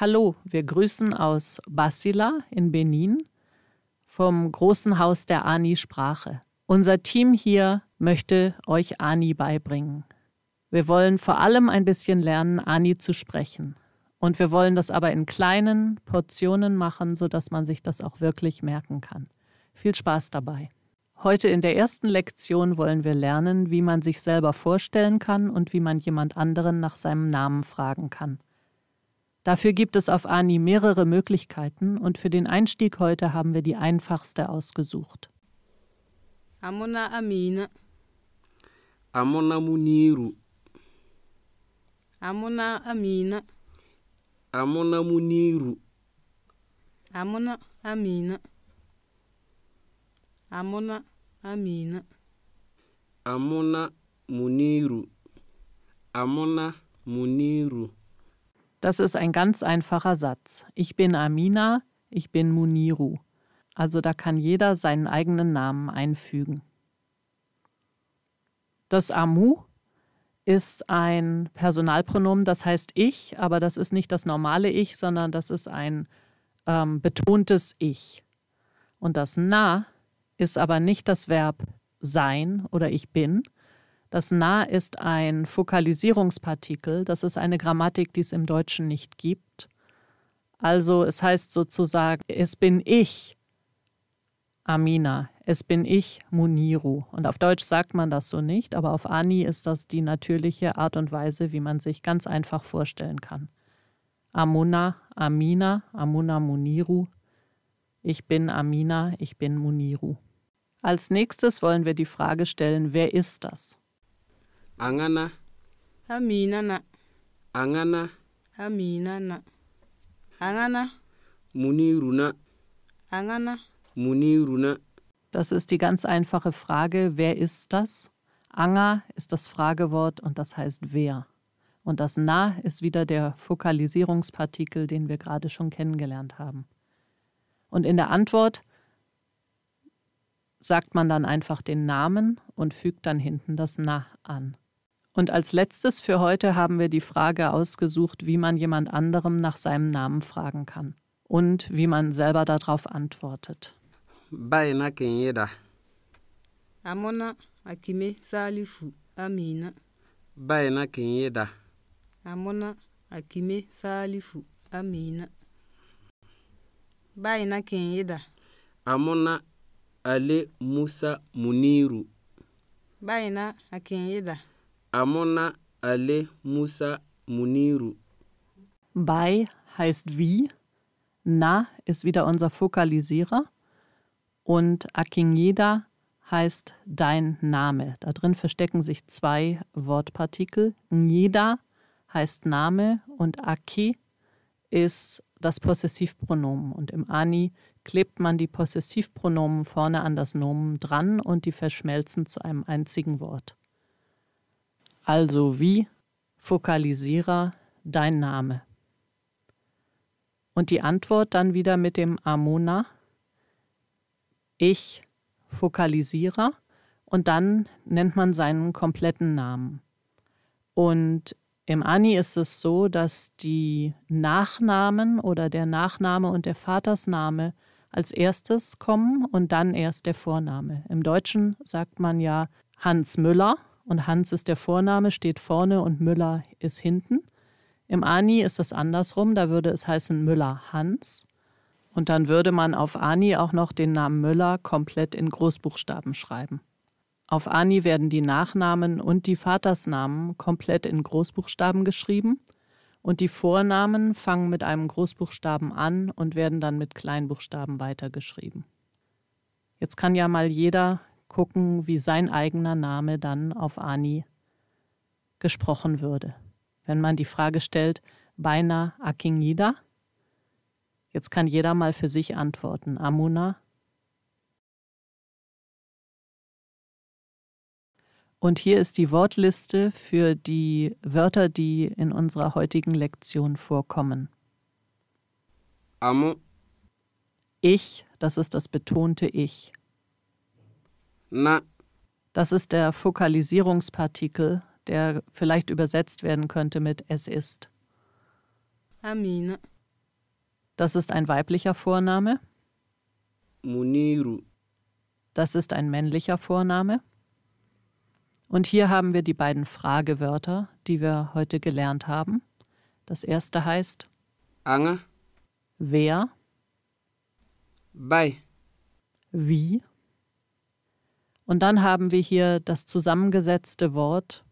Hallo, wir grüßen aus Basila in Benin vom großen Haus der Ani-Sprache. Unser Team hier möchte euch Ani beibringen. Wir wollen vor allem ein bisschen lernen, Ani zu sprechen. Und wir wollen das aber in kleinen Portionen machen, sodass man sich das auch wirklich merken kann. Viel Spaß dabei. Heute in der ersten Lektion wollen wir lernen, wie man sich selber vorstellen kann und wie man jemand anderen nach seinem Namen fragen kann. Dafür gibt es auf Ani mehrere Möglichkeiten und für den Einstieg heute haben wir die einfachste ausgesucht. Amona Amina. Amona Muniru. Amona Amina. Amona Muniru. Amona Amina. Amona Amina. Amona Muniru. Amona Muniru. Das ist ein ganz einfacher Satz. Ich bin Amina, ich bin Muniru. Also da kann jeder seinen eigenen Namen einfügen. Das Amu ist ein Personalpronomen, das heißt ich, aber das ist nicht das normale Ich, sondern das ist ein ähm, betontes Ich. Und das Na ist aber nicht das Verb sein oder ich bin, das Na ist ein Fokalisierungspartikel, das ist eine Grammatik, die es im Deutschen nicht gibt. Also es heißt sozusagen, es bin ich Amina, es bin ich Muniru. Und auf Deutsch sagt man das so nicht, aber auf Ani ist das die natürliche Art und Weise, wie man sich ganz einfach vorstellen kann. Amuna, Amina, Amuna Muniru. Ich bin Amina, ich bin Muniru. Als nächstes wollen wir die Frage stellen, wer ist das? angana aminana angana aminana angana muniruna angana muniruna das ist die ganz einfache Frage, wer ist das? Anga ist das Fragewort und das heißt wer. Und das Na ist wieder der Fokalisierungspartikel, den wir gerade schon kennengelernt haben. Und in der Antwort sagt man dann einfach den Namen und fügt dann hinten das Na an. Und als letztes für heute haben wir die Frage ausgesucht, wie man jemand anderem nach seinem Namen fragen kann und wie man selber darauf antwortet. Bayna Kenyeda. Amona Akime Salifu Amina. Bayna Kenyeda. Amona Akime Salifu Amina. Bayna Kenyeda. Amona Ale Musa Muniru. Bayna Akenyeda. Amona Ale Musa Muniru. Bei heißt wie. Na ist wieder unser Fokalisierer. Und Akingeda heißt dein Name. Da drin verstecken sich zwei Wortpartikel. Njeda heißt Name und Aki ist das Possessivpronomen. Und im Ani klebt man die Possessivpronomen vorne an das Nomen dran und die verschmelzen zu einem einzigen Wort also wie Fokalisierer dein Name? Und die Antwort dann wieder mit dem Amona, ich Fokalisierer und dann nennt man seinen kompletten Namen. Und im Ani ist es so, dass die Nachnamen oder der Nachname und der Vatersname als erstes kommen und dann erst der Vorname. Im Deutschen sagt man ja Hans Müller und Hans ist der Vorname, steht vorne und Müller ist hinten. Im Ani ist es andersrum, da würde es heißen Müller Hans. Und dann würde man auf Ani auch noch den Namen Müller komplett in Großbuchstaben schreiben. Auf Ani werden die Nachnamen und die Vatersnamen komplett in Großbuchstaben geschrieben und die Vornamen fangen mit einem Großbuchstaben an und werden dann mit Kleinbuchstaben weitergeschrieben. Jetzt kann ja mal jeder gucken, wie sein eigener Name dann auf Ani gesprochen würde. Wenn man die Frage stellt, Beina Akingida? Jetzt kann jeder mal für sich antworten. Amuna, Und hier ist die Wortliste für die Wörter, die in unserer heutigen Lektion vorkommen. Amu. Ich, das ist das betonte Ich na. Das ist der Fokalisierungspartikel, der vielleicht übersetzt werden könnte mit es ist. Amina. Das ist ein weiblicher Vorname. Muniru. Das ist ein männlicher Vorname. Und hier haben wir die beiden Fragewörter, die wir heute gelernt haben. Das erste heißt Anga. Wer? Bei. Wie? Und dann haben wir hier das zusammengesetzte Wort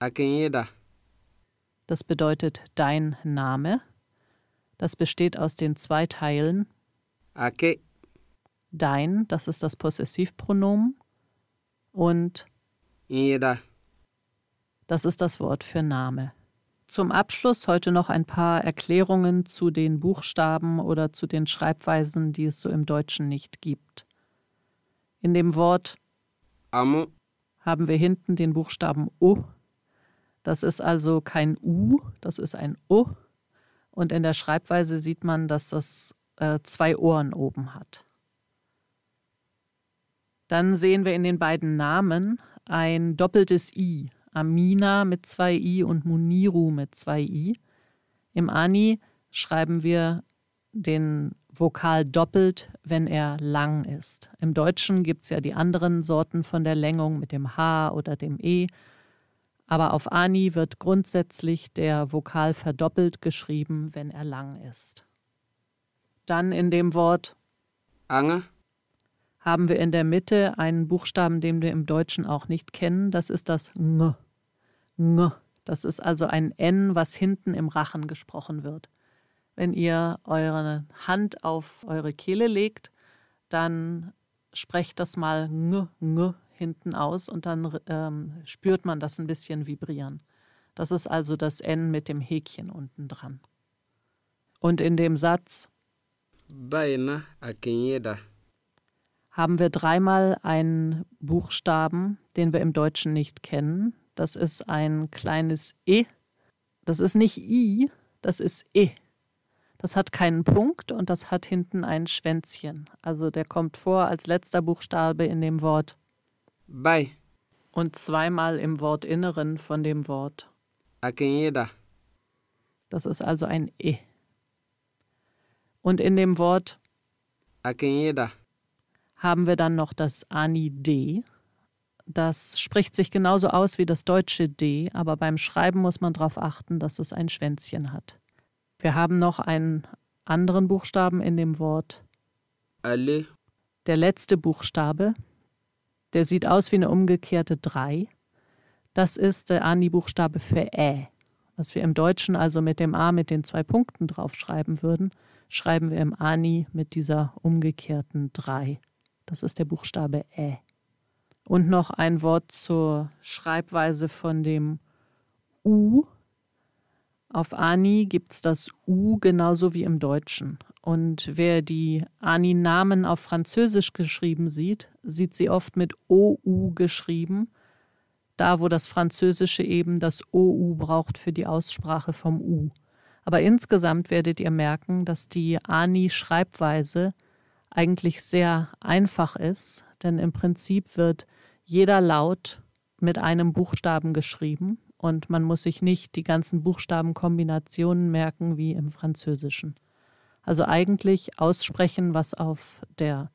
Akeda. Das bedeutet dein Name. Das besteht aus den zwei Teilen Ake. Dein, das ist das Possessivpronomen. Und Eda. Das ist das Wort für Name. Zum Abschluss heute noch ein paar Erklärungen zu den Buchstaben oder zu den Schreibweisen, die es so im Deutschen nicht gibt. In dem Wort Amo haben wir hinten den Buchstaben O. Das ist also kein U, das ist ein O. Und in der Schreibweise sieht man, dass das äh, zwei Ohren oben hat. Dann sehen wir in den beiden Namen ein doppeltes I. Amina mit zwei I und Muniru mit zwei I. Im Ani schreiben wir den Vokal doppelt wenn er lang ist. Im Deutschen gibt es ja die anderen Sorten von der Längung mit dem H oder dem E. Aber auf Ani wird grundsätzlich der Vokal verdoppelt geschrieben, wenn er lang ist. Dann in dem Wort Ange haben wir in der Mitte einen Buchstaben, den wir im Deutschen auch nicht kennen. Das ist das Ng. Ng. Das ist also ein N, was hinten im Rachen gesprochen wird. Wenn ihr eure Hand auf eure Kehle legt, dann sprecht das mal ng, ng hinten aus und dann ähm, spürt man das ein bisschen vibrieren. Das ist also das N mit dem Häkchen unten dran. Und in dem Satz haben wir dreimal einen Buchstaben, den wir im Deutschen nicht kennen. Das ist ein kleines E. Das ist nicht I, das ist E. Das hat keinen Punkt und das hat hinten ein Schwänzchen. Also der kommt vor als letzter Buchstabe in dem Wort. Bei. Und zweimal im Wortinneren von dem Wort. Akenyeda. Das ist also ein E. Und in dem Wort Akenyeda haben wir dann noch das Ani D. Das spricht sich genauso aus wie das deutsche D, aber beim Schreiben muss man darauf achten, dass es ein Schwänzchen hat. Wir haben noch einen anderen Buchstaben in dem Wort. Alle. Der letzte Buchstabe, der sieht aus wie eine umgekehrte 3. Das ist der Ani-Buchstabe für Ä. Was wir im Deutschen also mit dem A mit den zwei Punkten draufschreiben würden, schreiben wir im Ani mit dieser umgekehrten 3. Das ist der Buchstabe Ä. Und noch ein Wort zur Schreibweise von dem U auf Ani gibt es das U genauso wie im Deutschen. Und wer die Ani-Namen auf Französisch geschrieben sieht, sieht sie oft mit OU geschrieben, da wo das Französische eben das OU braucht für die Aussprache vom U. Aber insgesamt werdet ihr merken, dass die Ani-Schreibweise eigentlich sehr einfach ist, denn im Prinzip wird jeder Laut mit einem Buchstaben geschrieben und man muss sich nicht die ganzen Buchstabenkombinationen merken wie im Französischen. Also eigentlich aussprechen, was auf der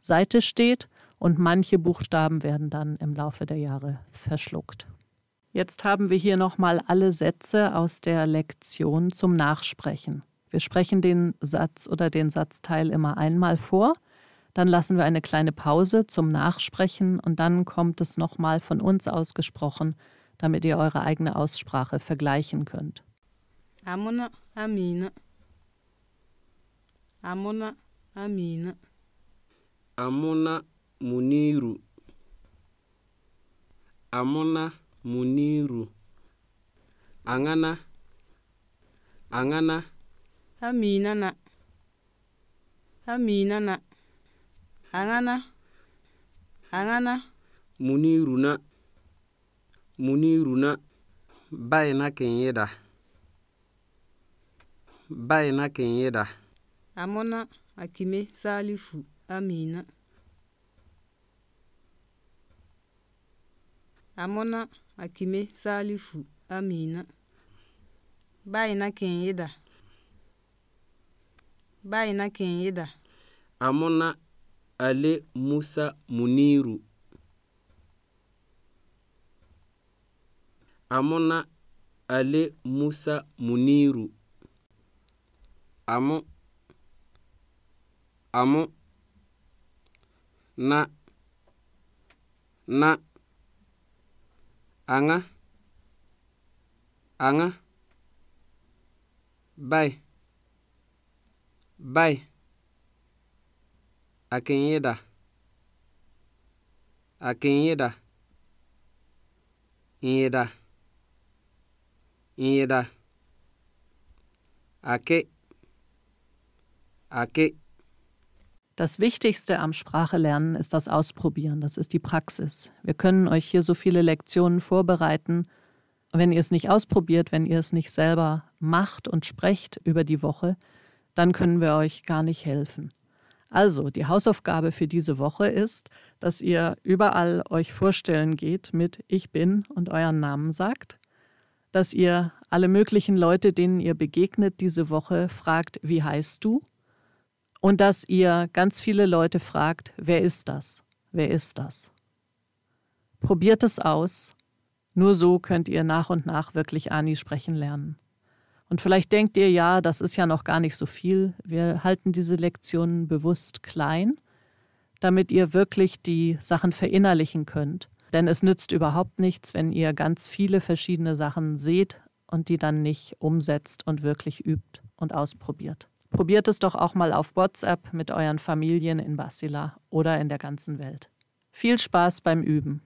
Seite steht und manche Buchstaben werden dann im Laufe der Jahre verschluckt. Jetzt haben wir hier nochmal alle Sätze aus der Lektion zum Nachsprechen. Wir sprechen den Satz oder den Satzteil immer einmal vor, dann lassen wir eine kleine Pause zum Nachsprechen und dann kommt es nochmal von uns ausgesprochen damit ihr eure eigene Aussprache vergleichen könnt. Amuna, Amina. Amuna, Amina. Amuna, Muniru. Amuna, Muniru. Angana, Angana. Amina na. Amina na. Angana, Angana. Muniru na. muniruna baina kenyeda baina kenyeda amona akime salifu amina amona akime salifu amina baina kenyeda baina kenyeda amona ale musa muniru amuna ale musa muniru amu amu na na anga anga bai bai akinyida ira ake ake das Wichtigste am Sprachelernen ist das Ausprobieren, das ist die Praxis. Wir können euch hier so viele Lektionen vorbereiten. Wenn ihr es nicht ausprobiert, wenn ihr es nicht selber macht und sprecht über die Woche, dann können wir euch gar nicht helfen. Also, die Hausaufgabe für diese Woche ist, dass ihr überall euch vorstellen geht mit Ich bin und euren Namen sagt dass ihr alle möglichen Leute, denen ihr begegnet diese Woche, fragt, wie heißt du? Und dass ihr ganz viele Leute fragt, wer ist das? Wer ist das? Probiert es aus. Nur so könnt ihr nach und nach wirklich Ani sprechen lernen. Und vielleicht denkt ihr, ja, das ist ja noch gar nicht so viel. Wir halten diese Lektionen bewusst klein, damit ihr wirklich die Sachen verinnerlichen könnt denn es nützt überhaupt nichts, wenn ihr ganz viele verschiedene Sachen seht und die dann nicht umsetzt und wirklich übt und ausprobiert. Probiert es doch auch mal auf WhatsApp mit euren Familien in Basila oder in der ganzen Welt. Viel Spaß beim Üben!